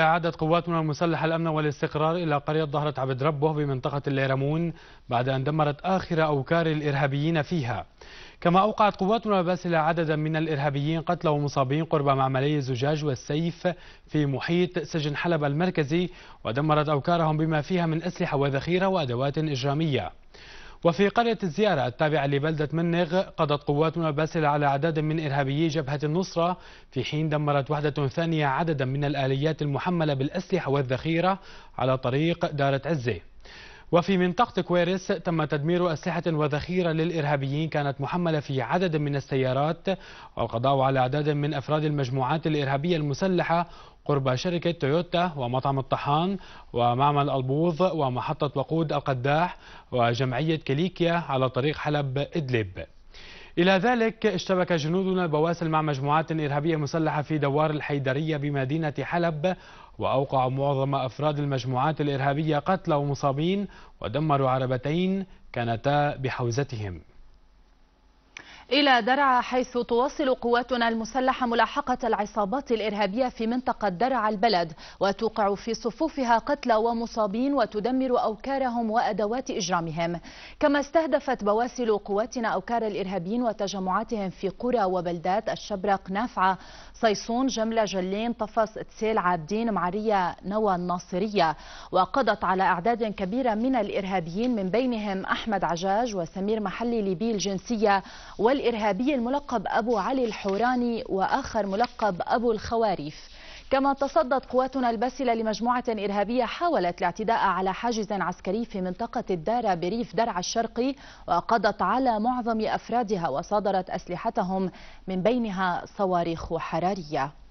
عادت قواتنا المسلحة الأمن والاستقرار إلى قرية ظهرة عبد ربه بمنطقة الليرمون بعد أن دمرت آخر أوكار الإرهابيين فيها كما أوقعت قواتنا الباسلة عددا من الإرهابيين قتلى ومصابين قرب معملي الزجاج والسيف في محيط سجن حلب المركزي ودمرت أوكارهم بما فيها من أسلحة وذخيرة وأدوات إجرامية وفي قرية الزيارة التابعة لبلدة منغ قضت قوات الباسلة على عدد من إرهابيي جبهة النصرة في حين دمرت وحدة ثانية عددا من الآليات المحملة بالأسلحة والذخيرة على طريق دارة عزة وفي منطقة كويرس تم تدمير أسلحة وذخيرة للإرهابيين كانت محملة في عدد من السيارات والقضاء على أعداد من أفراد المجموعات الإرهابية المسلحة قرب شركة تويوتا ومطعم الطحان ومعمل البوظ ومحطة وقود القداح وجمعية كليكيا على طريق حلب إدلب إلى ذلك اشتبك جنودنا البواسل مع مجموعات إرهابية مسلحة في دوار الحيدرية بمدينة حلب وأوقع معظم أفراد المجموعات الإرهابية قتلى ومصابين ودمروا عربتين كانتا بحوزتهم إلى درعا حيث تواصل قواتنا المسلحة ملاحقة العصابات الإرهابية في منطقة درعا البلد وتوقع في صفوفها قتلى ومصابين وتدمر أوكارهم وأدوات إجرامهم كما استهدفت بواسل قواتنا أوكار الإرهابيين وتجمعاتهم في قرى وبلدات الشبرق نافعة صيصون جملة جلين طفص تسيل عابدين معرية نوى الناصرية وقضت على أعداد كبيرة من الإرهابيين من بينهم أحمد عجاج وسمير محلي ليبي الجنسية والإرهابي الملقب أبو علي الحوراني وآخر ملقب أبو الخواريف كما تصدت قواتنا الباسلة لمجموعة إرهابية حاولت الاعتداء على حاجز عسكري في منطقة الدارة بريف درعا الشرقي وقضت على معظم أفرادها وصادرت أسلحتهم من بينها صواريخ حرارية